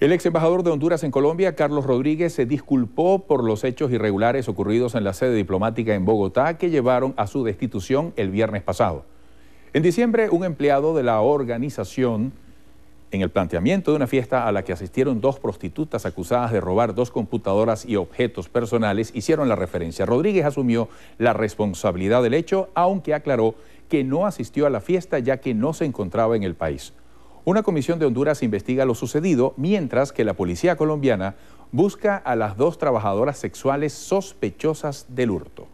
El ex embajador de Honduras en Colombia, Carlos Rodríguez, se disculpó por los hechos irregulares ocurridos en la sede diplomática en Bogotá que llevaron a su destitución el viernes pasado. En diciembre, un empleado de la organización, en el planteamiento de una fiesta a la que asistieron dos prostitutas acusadas de robar dos computadoras y objetos personales, hicieron la referencia. Rodríguez asumió la responsabilidad del hecho, aunque aclaró que no asistió a la fiesta ya que no se encontraba en el país. Una comisión de Honduras investiga lo sucedido, mientras que la policía colombiana busca a las dos trabajadoras sexuales sospechosas del hurto.